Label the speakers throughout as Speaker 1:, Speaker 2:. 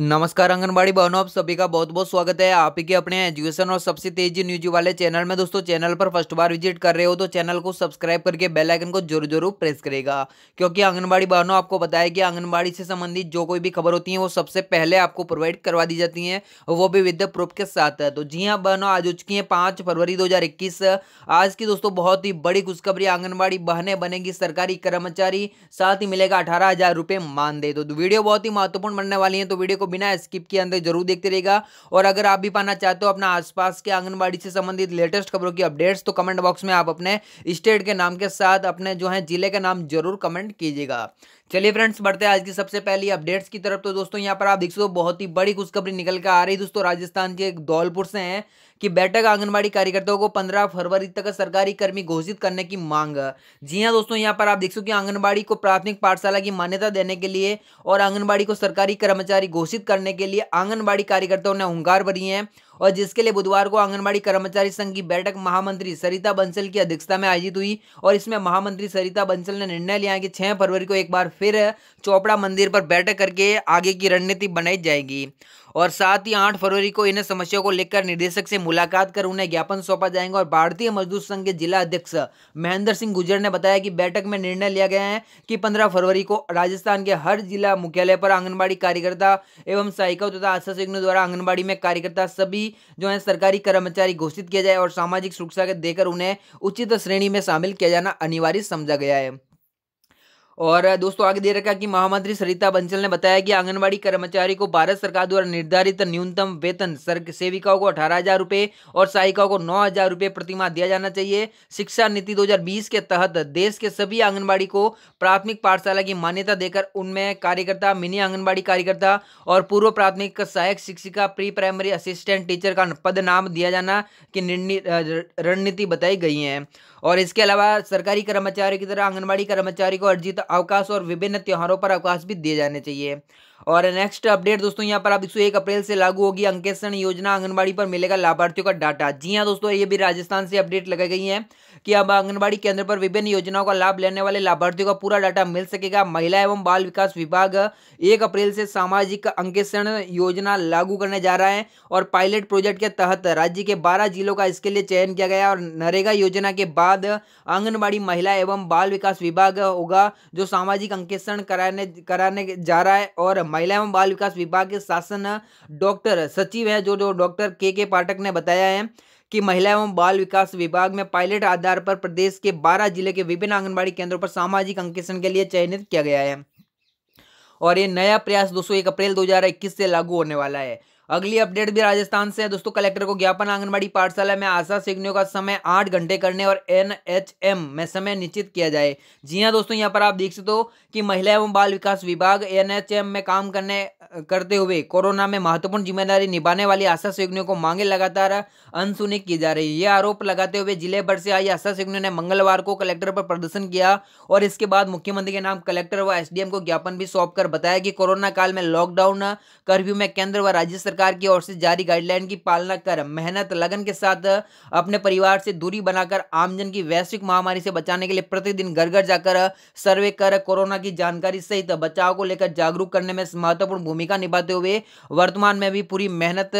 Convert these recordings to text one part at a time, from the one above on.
Speaker 1: नमस्कार आंगनबाड़ी बहनों आप सभी का बहुत बहुत स्वागत है आप ही के अपने एजुकेशन और सबसे तेजी न्यूज वाले चैनल में दोस्तों चैनल पर फर्स्ट बार विजिट कर रहे हो तो चैनल को सब्सक्राइब करके बेल आइकन को जरूर जरूर प्रेस करेगा क्योंकि आंगनबाड़ी बहनों आपको बताया कि आंगनबाड़ी से संबंधित जो कोई भी खबर होती है वो सबसे पहले आपको प्रोवाइड करवा दी जाती है वो भी विद प्रूफ के साथ है तो जी हाँ बहनों आज हो चुकी है पाँच फरवरी दो आज की दोस्तों बहुत ही बड़ी खुशखबरी आंगनबाड़ी बहने बनेगी सरकारी कर्मचारी साथ ही मिलेगा अठारह हजार मानदेय तो वीडियो बहुत ही महत्वपूर्ण बनने वाली है तो वीडियो को बिना स्किप के अंदर जरूर देखते रहेगा और अगर आप भी पाना चाहते हो अपना आसपास के आंगनबाड़ी से संबंधित लेटेस्ट खबरों की अपडेट्स तो कमेंट बॉक्स में आप अपने स्टेट के नाम के साथ अपने जो है जिले का नाम जरूर कमेंट कीजिएगा चलिए फ्रेंड्स बढ़ते हैं आज की सबसे पहली अपडेट्स की तरफ तो दोस्तों यहाँ पर आप देख सकते हो बहुत ही बड़ी खुशखबरी निकल कर आ रही दोस्तों राजस्थान के धौलपुर से हैं कि बैठक आंगनबाड़ी कार्यकर्ताओं को 15 फरवरी तक सरकारी कर्मी घोषित करने की मांग जी हाँ दोस्तों यहाँ पर आप देख सकते हो कि आंगनबाड़ी को प्राथमिक पाठशाला की मान्यता देने के लिए और आंगनबाड़ी को सरकारी कर्मचारी घोषित करने के लिए आंगनबाड़ी कार्यकर्ताओं ने हंगार भरी है और जिसके लिए बुधवार को आंगनबाड़ी कर्मचारी संघ की बैठक महामंत्री सरिता बंसल की अध्यक्षता में आयोजित हुई और इसमें महामंत्री सरिता बंसल ने निर्णय लिया कि छह फरवरी को एक बार फिर चोपड़ा मंदिर पर बैठक करके आगे की रणनीति बनाई जाएगी और साथ ही आठ फरवरी को इन्हें समस्याओं को लेकर निदेशक से मुलाकात कर उन्हें ज्ञापन सौंपा जाएगा और भारतीय मजदूर संघ के जिला अध्यक्ष महेंद्र सिंह गुजर ने बताया कि बैठक में निर्णय लिया गया है कि पंद्रह फरवरी को राजस्थान के हर जिला मुख्यालय पर आंगनबाड़ी कार्यकर्ता एवं सहायिका तथा आशा संघ द्वारा आंगनबाड़ी में कार्यकर्ता सभी जो है सरकारी कर्मचारी घोषित किया जाए और सामाजिक सुरक्षा देकर उन्हें उचित श्रेणी में शामिल किया जाना अनिवार्य समझा गया है और दोस्तों आगे दे रखा कि महामंत्री सरिता बंसल ने बताया कि आंगनबाड़ी कर्मचारी को भारत सरकार द्वारा निर्धारित न्यूनतम वेतन सेविकाओं को अठारह हजार रुपये और सहायिकाओं को नौ हजार रुपये प्रतिमा दिया जाना चाहिए शिक्षा नीति 2020 के तहत देश के सभी आंगनबाड़ी को प्राथमिक पाठशाला की मान्यता देकर उनमें कार्यकर्ता मिनी आंगनबाड़ी कार्यकर्ता और पूर्व प्राथमिक सहायक शिक्षिका प्री प्राइमरी असिस्टेंट टीचर का पद नाम दिया जाना की रणनीति बताई गई है और इसके अलावा सरकारी कर्मचारियों की तरह आंगनबाड़ी कर्मचारी को अर्जित अवकाश और विभिन्न त्यौहारों पर अवकाश भी दिए जाने चाहिए और नेक्स्ट अपडेट दोस्तों यहाँ पर आप एक, एक अप्रैल से लागू होगी अंकेशन योजना आंगनबाड़ी पर मिलेगा लाभार्थियों का डाटा जी हाँ दोस्तों ये भी राजस्थान से अपडेट लगाई गई है कि अब आंगनबाड़ी केंद्र पर विभिन्न योजनाओं का लाभ लेने वाले लाभार्थियों का पूरा डाटा मिल सकेगा महिला एवं बाल विकास विभाग एक अप्रैल से सामाजिक अंकेषण योजना लागू करने जा रहा है और पायलट प्रोजेक्ट के तहत राज्य के बारह जिलों का इसके लिए चयन किया गया और नरेगा योजना के बाद आंगनबाड़ी महिला एवं बाल विकास विभाग होगा जो सामाजिक अंकेषण कराने कराने जा रहा है और महिला एवं बाल विकास विभाग के शासन डॉक्टर सचिव है जो जो डॉक्टर के के पाठक ने बताया है कि महिला एवं बाल विकास विभाग में पायलट आधार पर प्रदेश के 12 जिले के विभिन्न आंगनबाड़ी केंद्रों पर सामाजिक अंकेशन के लिए चयनित किया गया है और ये नया प्रयास दोस्तों एक अप्रैल 2021 से लागू होने वाला है अगली अपडेट भी राजस्थान से है दोस्तों कलेक्टर को ज्ञापन आंगनबाड़ी पाठशाला में आशा सिग्नियों का समय आठ घंटे करने और एनएचएम में समय निश्चित किया जाए जी हाँ दोस्तों यहाँ पर आप देख सकते हो कि महिला एवं बाल विकास विभाग एनएचएम में काम करने करते हुए कोरोना में महत्वपूर्ण जिम्मेदारी निभाने वाली आशा सहयोगियों को मांगे लगातार अनसुनी की जा रही है ये आरोप लगाते हुए जिले भर से आई आशा सहयोगियों ने मंगलवार को कलेक्टर पर प्रदर्शन किया और इसके बाद मुख्यमंत्री के नाम कलेक्टर व एसडीएम को ज्ञापन भी सौंप बताया कि कोरोना काल में लॉकडाउन कर्फ्यू में केंद्र व राज्य सरकार की ओर से जारी गाइडलाइन की पालना कर मेहनत लगन के साथ अपने परिवार से दूरी बनाकर आमजन की वैश्विक महामारी से बचाने के लिए प्रतिदिन घर घर जाकर सर्वे कर कोरोना की जानकारी सहित बचाव को लेकर जागरूक करने में महत्वपूर्ण भूमिका भूमिका निभाते हुए वर्तमान में भी पूरी मेहनत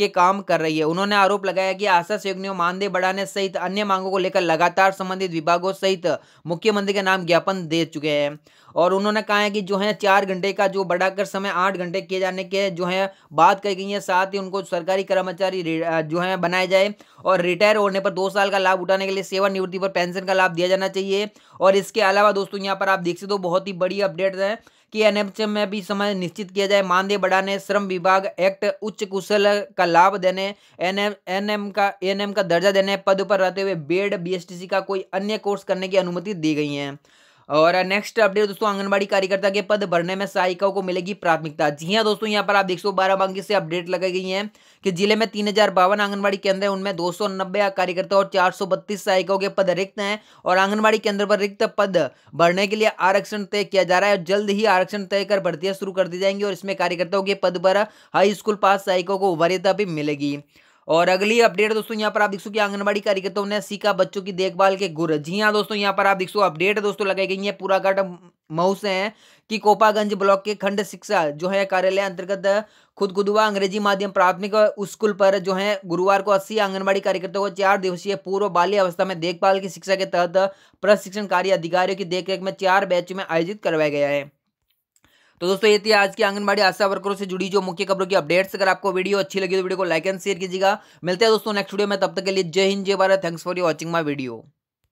Speaker 1: के काम कर रही है उन्होंने आरोप लगाया कि आशा सहयोगियों मानदेय बढ़ाने सहित अन्य मांगों को लेकर लगातार संबंधित विभागों सहित मुख्यमंत्री के नाम ज्ञापन दे चुके हैं और उन्होंने कहा है कि जो है चार घंटे का जो बढ़ाकर समय आठ घंटे किए जाने के जो है बात कही गई है साथ ही उनको सरकारी कर्मचारी जो है बनाए जाए और रिटायर होने पर दो साल का लाभ उठाने के लिए सेवानिवृत्ति पर पेंशन का लाभ दिया जाना चाहिए और इसके अलावा दोस्तों यहाँ पर आप देख सकते हो बहुत ही बड़ी अपडेट है कि एन में भी समय निश्चित किया जाए है मानदेय बढ़ाने श्रम विभाग एक्ट उच्च कुशल का लाभ देने एनएम एनएम का एएनएम का दर्जा देने पद पर रहते हुए बेड बीएसटीसी का कोई अन्य कोर्स करने की अनुमति दी गई है और नेक्स्ट अपडेट दोस्तों आंगनबाड़ी कार्यकर्ता के पद भरने में सहायिकाओं को मिलेगी प्राथमिकता जी हाँ दोस्तों यहाँ पर आप देख सो बारह बांकी से अपडेट लगाई गई है कि जिले में तीन हजार बावन आंगनबाड़ी केंद्र है उनमें दो सौ नब्बे कार्यकर्ता और चार सौ बत्तीस सहायिकाओं के पद रिक्त हैं और आंगनबाड़ी केंद्र पर रिक्त पद भरने के लिए आरक्षण तय किया जा रहा है और जल्द ही आरक्षण तय कर भर्तियां शुरू कर दी जाएंगी और इसमें कार्यकर्ताओं के पद पर हाई स्कूल पास सहायिकों को वरीयता भी मिलेगी और अगली अपडेट दोस्तों यहाँ पर आप देख सो की आंगनबाड़ी कार्यकर्ताओं ने सीखा बच्चों की देखभाल के गुर जी हाँ दोस्तों यहाँ पर आप देख सो अपडेट दोस्तों लगाई गई है पूरा घाट मऊ से है कि कोपागंज ब्लॉक के खंड शिक्षा जो है कार्यालय अंतर्गत खुद गुदुआ अंग्रेजी माध्यम प्राथमिक स्कूल पर जो है गुरुवार को अस्सी आंगनबाड़ी कार्यकर्ताओं को चार दिवसीय पूर्व बाल्य अवस्था में देखभाल की शिक्षा के तहत प्रशिक्षण कार्य अधिकारियों की देखरेख में चार बैच में आयोजित करवाया गया है तो दोस्तों ये थी आज की आंगनबाड़ी आशा वर्करों से जुड़ी जो मुख्य खबरों की अपडेट्स अगर आपको वीडियो अच्छी लगी तो वीडियो को लाइक एंड शेयर कीजिएगा मिलते हैं दोस्तों नेक्स्ट वीडियो में तब तक के लिए जय हिंद जय Bharat thanks for watching my video